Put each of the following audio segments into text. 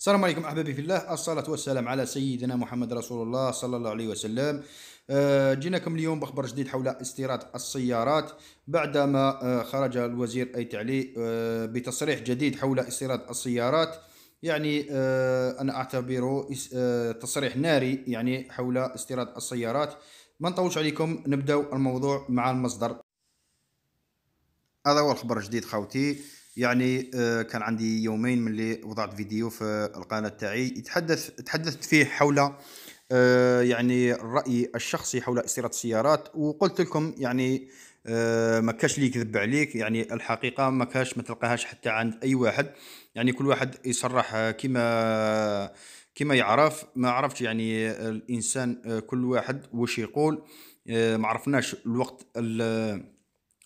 السلام عليكم احبابي في الله الصلاه والسلام على سيدنا محمد رسول الله صلى الله عليه وسلم آه، جيناكم اليوم بخبر جديد حول استيراد السيارات بعدما آه، خرج الوزير اي تعلي آه، بتصريح جديد حول استيراد السيارات يعني انا اعتبره تصريح ناري يعني حول استيراد السيارات ما نطولش عليكم نبداو الموضوع مع المصدر هذا هو الخبر الجديد خاوتي يعني آه، كان عندي يومين من اللي وضعت فيديو في القناه تاعي يتحدث تحدثت فيه حول آه، يعني الراي الشخصي حول استيراد السيارات وقلت لكم يعني آه، ما كاش لي يكذب عليك يعني الحقيقه ما كاش ما تلقاهاش حتى عند اي واحد يعني كل واحد يصرح كما كما يعرف ما عرفتش يعني الانسان كل واحد وش يقول ما عرفناش الوقت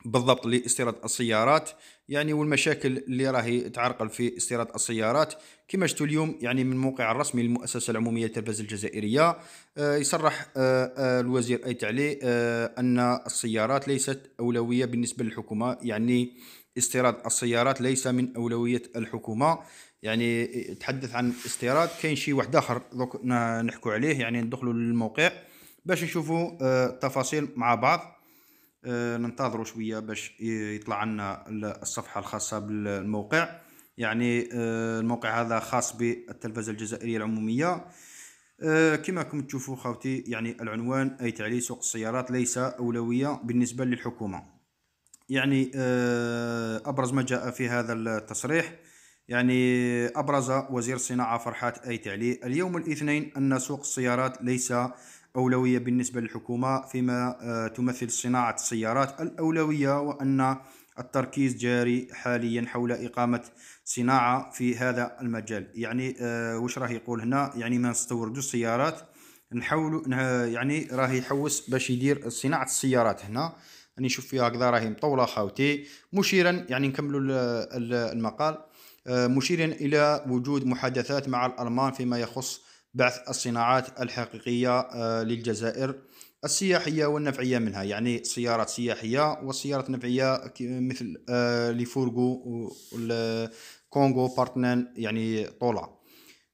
بالضبط لاستيراد السيارات يعني والمشاكل اللي راهي تعرقل في استيراد السيارات كما شفتوا اليوم يعني من موقع الرسمي للمؤسسه العموميه للتلفزه الجزائريه آه، يصرح آه، آه، الوزير ايت علي ان السيارات ليست اولويه بالنسبه للحكومه يعني استيراد السيارات ليس من اولويه الحكومه يعني تحدث عن استيراد كاين شي واحد اخر دوك نحكوا عليه يعني ندخلوا للموقع باش نشوفوا التفاصيل مع بعض آه، ننتظروا شويه باش يطلع عنا الصفحه الخاصه بالموقع يعني آه، الموقع هذا خاص بالتلفزه الجزائريه العموميه آه، كما كم تشوفوا خوتي يعني العنوان اي تعليل سوق السيارات ليس اولويه بالنسبه للحكومه يعني ابرز ما جاء في هذا التصريح يعني أبرز وزير الصناعة فرحات أي تعلي اليوم الاثنين أن سوق السيارات ليس أولوية بالنسبة للحكومة فيما آه، تمثل صناعة السيارات الأولوية وأن التركيز جاري حاليا حول إقامة صناعة في هذا المجال يعني آه، وش راه يقول هنا يعني ما نستوردو السيارات نحاولوا يعني راه يحوس باش يدير صناعه السيارات هنا راني نشوف فيها هكذا راهي مطوله خاوتي مشيرا يعني نكملوا المقال آه، مشيرا الى وجود محادثات مع الالمان فيما يخص بعث الصناعات الحقيقية آه، للجزائر السياحية والنفعية منها يعني سيارات سياحية وسيارات نفعية مثل آه، لفورغو والكونغو بارتنان يعني طولا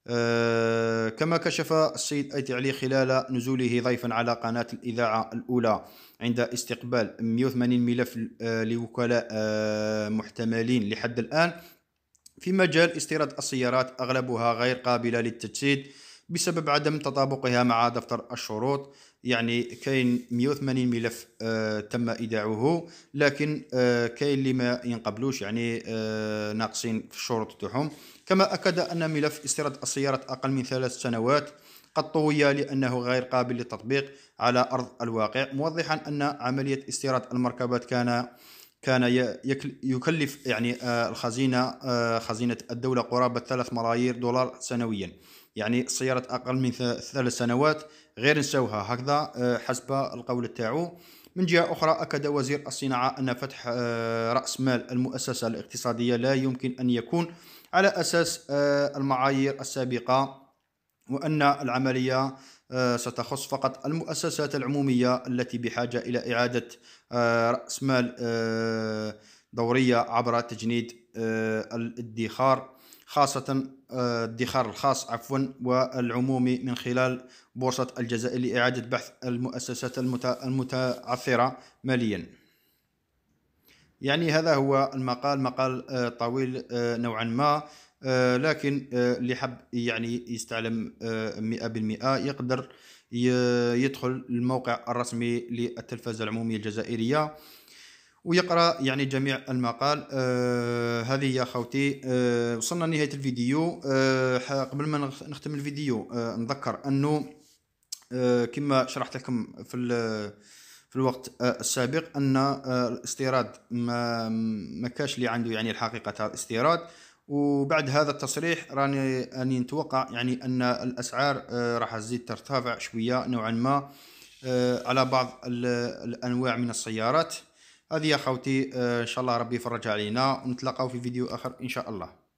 آه، كما كشف السيد أيتي علي خلال نزوله ضيفا على قناة الإذاعة الأولى عند استقبال 180 ملف لوكلاء محتملين لحد الآن في مجال استيراد السيارات أغلبها غير قابلة للتجسيد بسبب عدم تطابقها مع دفتر الشروط يعني كاين 180 ملف آه تم ايداعه لكن آه كاين اللي ما ينقبلوش يعني آه ناقصين في الشروط تاعهم كما اكد ان ملف استيراد السيارات اقل من ثلاث سنوات قد طوي لأنه غير قابل للتطبيق على أرض الواقع موضحا أن عملية استيراد المركبات كان كان يكلف يعني آه، الخزينة آه، خزينة الدولة قرابة 3 ملايير دولار سنويا يعني سيارة أقل من ثلاث سنوات غير نسوها هكذا آه، حسب القول تاعو من جهة أخرى أكد وزير الصناعة أن فتح رأس مال المؤسسة الاقتصادية لا يمكن أن يكون على أساس المعايير السابقة وأن العملية آه، ستخص فقط المؤسسات العمومية التي بحاجة إلى إعادة آه، رأس مال آه، دورية عبر تجنيد الادخار خاصة الادخار الخاص عفوا والعمومي من خلال بورصة الجزائر لإعادة بحث المؤسسات المتعثرة ماليا يعني هذا هو المقال مقال طويل نوعا ما آه، لكن آه، اللي حب يعني يستعلم آه، مئة بالمئة يقدر يدخل الموقع الرسمي للتلفزة العمومية الجزائرية ويقرا يعني جميع المقال آه هذه يا خوتي آه وصلنا لنهايه الفيديو آه قبل ما نختم الفيديو آه نذكر انه آه كما شرحت لكم في في الوقت آه السابق ان آه الاستيراد ما ما كاش اللي عنده يعني الحقيقه تاع الاستيراد وبعد هذا التصريح راني اني نتوقع يعني ان الاسعار آه، راح تزيد ترتفع شويه نوعا ما آه، على بعض الانواع من السيارات هذه يا خوتي آه، ان شاء الله ربي يفرج علينا ونتلاقاو في فيديو اخر ان شاء الله